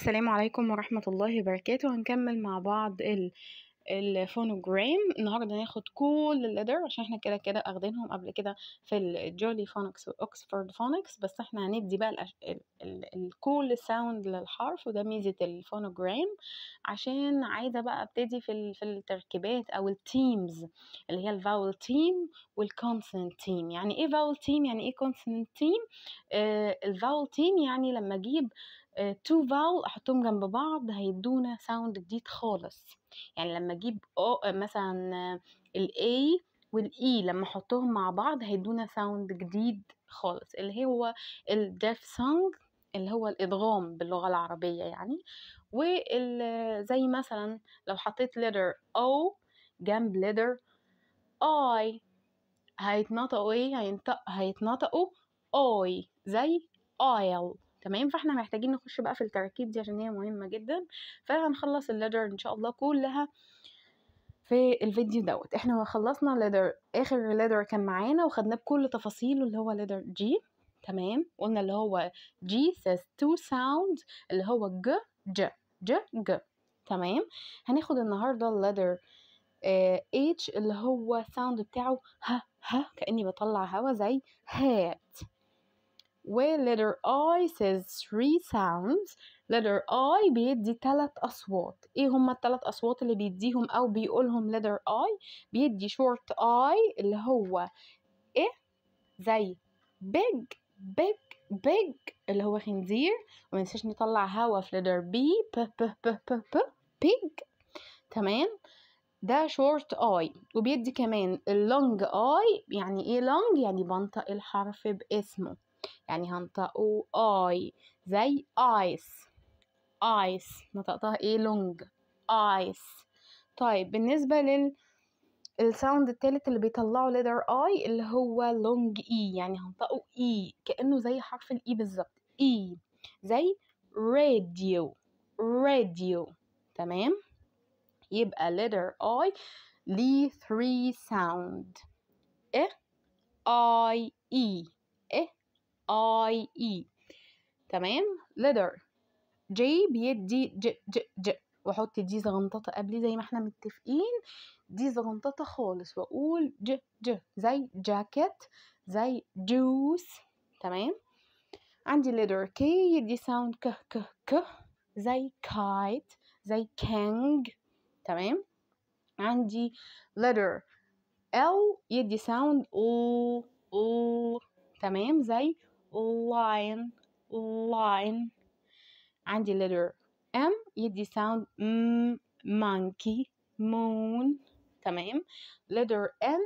السلام عليكم ورحمة الله وبركاته هنكمل مع بعض الفونوجرام النهاردة هناخد كل الليدر عشان احنا كده كده اخدينهم قبل كده في الجولي فونكس واكسفورد فونكس بس احنا هندي بقى الكول ساوند للحرف وده ميزة الفونوجرام عشان عايزة بقى ابتدي في في التركيبات او التيمز اللي هي الفاول تيم والكونسننت تيم يعني ايه فاول تيم يعني ايه كونسننت تيم الفاول تيم يعني لما اجيب آه آه، تو فاول احطهم جنب بعض هيدونا ساوند جديد خالص يعني لما اجيب او مثلا الاي والاي e لما احطهم مع بعض هيدونا ساوند جديد خالص اللي هو الديف سونج اللي هو الادغام باللغه العربيه يعني وزي مثلا لو حطيت letter او جنب letter اي هيتنطقوا ايه هيتنطقوا اي زي ايل تمام فاحنا محتاجين نخش بقى في التراكيب دي عشان هي مهمه جدا فهنخلص الليدر ان شاء الله كلها في الفيديو دوت احنا خلصنا ليدر اخر ليدر كان معانا وخدناه بكل تفاصيله اللي هو ليدر جي تمام قلنا اللي هو جي says two sounds اللي هو ج ج ج ج تمام هناخد النهارده الليدر اتش آه، اللي هو الساوند بتاعه ها ها كاني بطلع هوا زي هات letter I says three sounds letter I بيدي تلات أصوات إيه هما التلات أصوات اللي بيديهم أو بيقولهم letter I بيدي short I اللي هو إيه زي big big big اللي هو خنزير ومنساش نطلع هوا في letter B ب ب ب ب ب big تمام ده short I وبيدي كمان long I يعني ايه long يعني بنطق الحرف باسمه يعني هنطقه اي زي ايس ايس نطقتها ايه لونج ايس طيب بالنسبة لل الساوند التالت اللي بيطلعه لتر اي اللي هو لونج اي e، يعني هنطقه اي e، كأنه زي حرف الاي e بالظبط اي زي راديو راديو تمام يبقى letter I لي 3 sound إيه I E إيه I E تمام letter J بيدي ج ج ج واحط دي زغنططة قبلي زي ما احنا متفقين دي زغنططة خالص واقول ج ج زي jacket زي juice تمام عندي letter K يدي sound ك ك ك زي kite زي kang تمام عندي letter L يدي sound O O تمام زي lion lion عندي letter M يدي sound M. monkey moon تمام letter N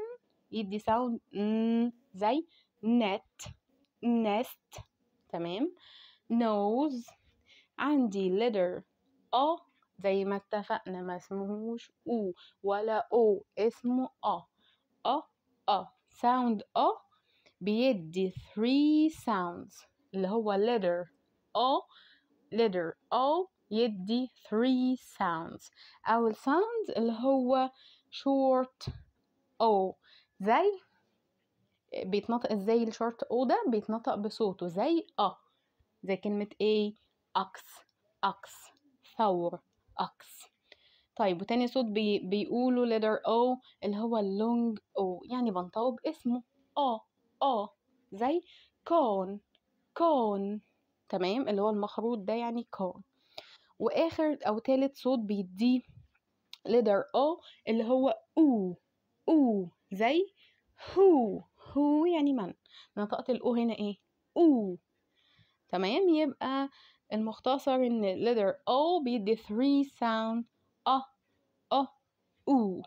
يدي sound N. زي net nest تمام nose عندي letter O زي ما اتفقنا ما اسمهوش O. ولا O اسمه أ أ أ sound أ بيدي three sounds اللي هو letter أو letter أو يدي three sounds أول sound اللي هو short أو زي بيتنطق ازاي الشورت او ده بيتنطق بصوته زي أ زي كلمة ايه أكس أكس ثور أكس طيب وتاني صوت بي بيقولوا letter O اللي هو long O يعني بنطقه باسمه أ آه زي كون كون تمام اللي هو المخروط ده يعني كون واخر او تالت صوت بيديه لدر او اللي هو او او زي هو هو يعني من نطقت الاو هنا ايه او تمام يبقى المختصر ان لدر او بيدي 3 ساوند ا او او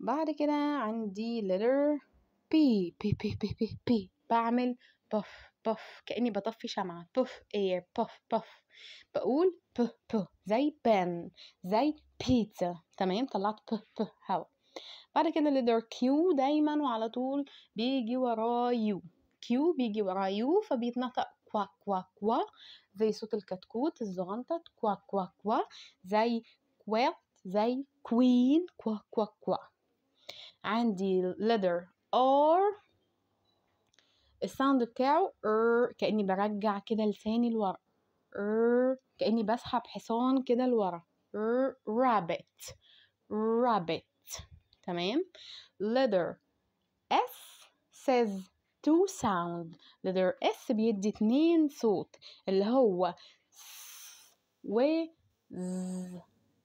بعد كده عندي letter بي بي بي بي بي, بي. بعمل بف بف كأني بطفي شمعة بف اير بف بف بقول ب ب زي بن زي بيتزا تمام طلعت ب ب هوا بعد كده الليدر كيو دايما وعلى طول بيجي وراه يو كيو بيجي وراه يو فبيتنطق كوا كوا كوا زي صوت الكتكوت الزغنطت كوا كوا كوا زي كويت زي كوين كوا كوا كوا عندي leather ار الساوند بتاعه ار كاني برجع كده لساني لورا ار كاني بسحب حصان كده لورا ار رابت تمام letter s says تو sound letter s بيدي اتنين صوت اللي هو س و ز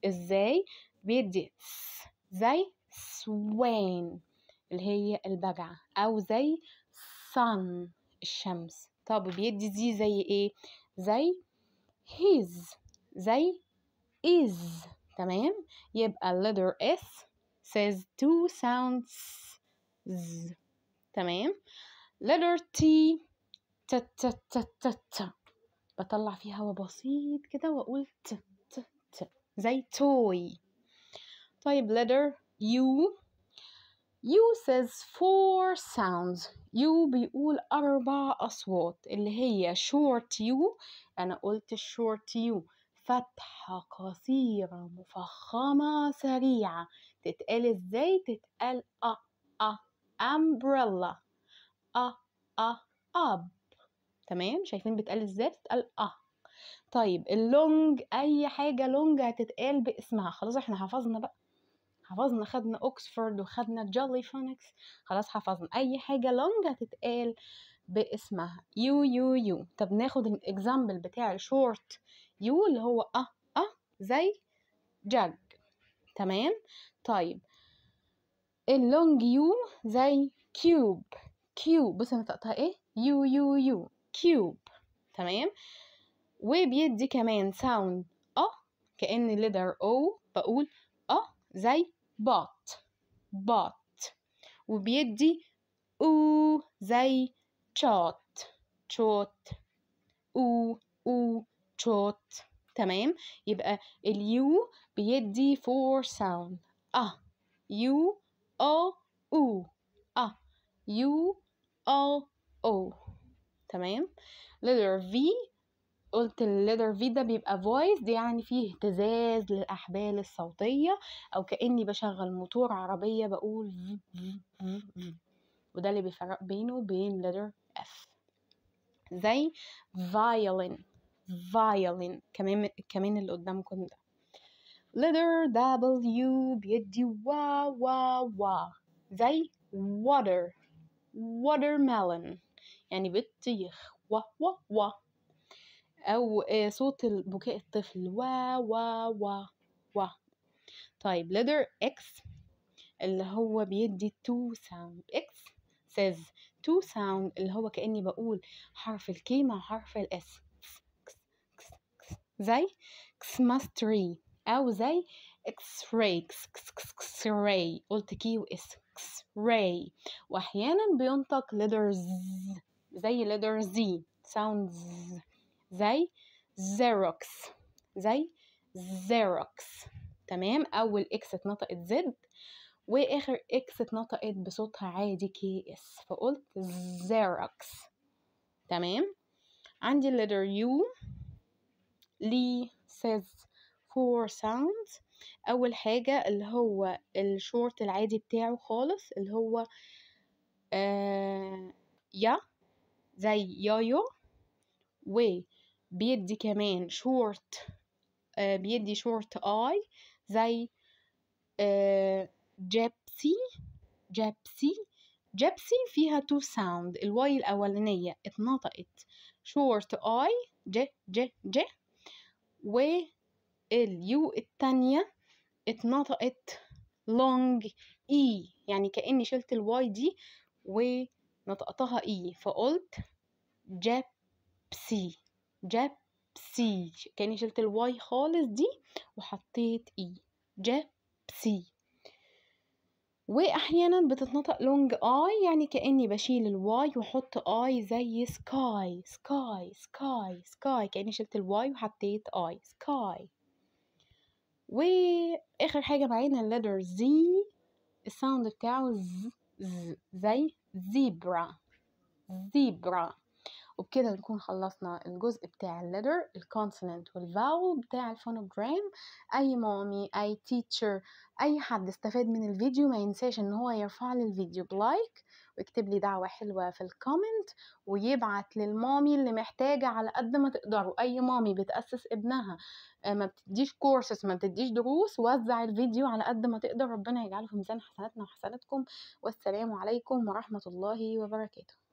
ازاي بيدي س زي سوين اللي هي البجعة أو زي sun الشمس طب بيدي دي زي ايه زي his زي is تمام يبقى letter s says two sounds z تمام letter t ت ت ت ت ت بطلع فيها هوا بسيط كده واقول ت ت ت زي توي طيب letter u يو says four sounds يو بيقول أربع أصوات اللي هي short يو أنا قلت short يو فتحة قصيرة مفخمة سريعة تتقال ازاي تتقال أ أ أ أ أب تمام شايفين بتقال ازاي تتقال أ طيب اللونج أي حاجة لونج هتتقال باسمها خلاص احنا حفظنا بقى حفظنا خدنا اوكسفورد وخدنا جولي فونكس خلاص حفظنا اي حاجه لونج هتتقال باسمها يو يو يو طب ناخد الاكزامبل بتاع الشورت يو اللي هو اه اه زي جاج تمام طيب اللونج يو زي كيوب كيوب بص انا نطقتها ايه يو يو يو كيوب تمام وبيدي كمان ساوند اه كأن ليدر او بقول اه زي بات بات وبيدي او زي تشوت تشوت او او تشوت تمام يبقى اليو بيدي فور ساوند اه يو او او اه يو او او تمام letter V قلت الليدر في ده بيبقى فويس دي يعني فيه اهتزاز للأحبال الصوتية أو كأني بشغل موتور عربية بقول وده اللي بيفرق بينه وبين ليدر اف زي violin violin كمان كمان اللي قدامكم ده ليدر دبليو بيدي وا وا وا زي water watermelon يعني بطيخ وا وا وا أو آه، صوت بكاء الطفل وا وا وا وا طيب letter X اللي هو بيدي تو sound X says تو sound اللي هو كأني بقول حرف الكي مع حرف الاس زي xmastery أو زي X-ray X-ray قلت كي واس X-ray وأحيانا بينطق letter Z زي letter Z sounds زي زيروكس زي زيروكس تمام اول اكس اتنطقت زد واخر اكس اتنطقت بصوتها عادي كي اس فقلت زيروكس تمام عندي letter يو لي says four sounds اول حاجة اللي هو الشورت العادي بتاعه خالص اللي هو آه يا زي يايو و بيدي كمان شورت آه، بيدي شورت اي زي جيبسي جيبسي جيبسي فيها تو ساوند الواي الأولانية اتنطقت شورت اي ج ج ج واليو التانية اتنطقت لونج اي e، يعني كأني شلت الواي دي ونطقتها اي e، فقلت جيبسي سي كاني شلت الواي خالص دي وحطيت e. اي سي واحيانا بتتنطق لونج اي يعني كاني بشيل الواي واحط اي زي سكاي سكاي سكاي سكاي كاني شلت الواي وحطيت اي سكاي واخر حاجه معانا اللتر زي الساوند بتاعه ز, ز زي زيبرا زيبرا وبكده نكون خلصنا الجزء بتاع الليتر الكونسوننت والفاول بتاع الفونوجرام اي مامي اي تيتشر اي حد استفاد من الفيديو ما ينساش ان هو يرفع لي الفيديو بلايك ويكتب لي دعوه حلوه في الكومنت ويبعت للمامي اللي محتاجه على قد ما تقدروا اي مامي بتاسس ابنها آه، ما بتديش كورسز ما بتديش دروس وزع الفيديو على قد ما تقدر ربنا يجعله في ميزان حسناتنا وحسناتكم والسلام عليكم ورحمه الله وبركاته